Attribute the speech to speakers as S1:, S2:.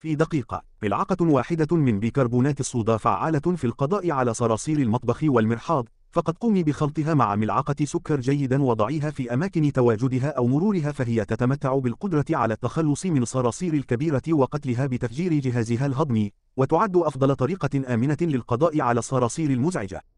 S1: في دقيقة ملعقة واحدة من بيكربونات الصودا فعالة في القضاء على صراصير المطبخ والمرحاض فقد قومي بخلطها مع ملعقة سكر جيدا وضعيها في أماكن تواجدها أو مرورها فهي تتمتع بالقدرة على التخلص من الصراصير الكبيرة وقتلها بتفجير جهازها الهضمي وتعد أفضل طريقة آمنة للقضاء على الصراصير المزعجة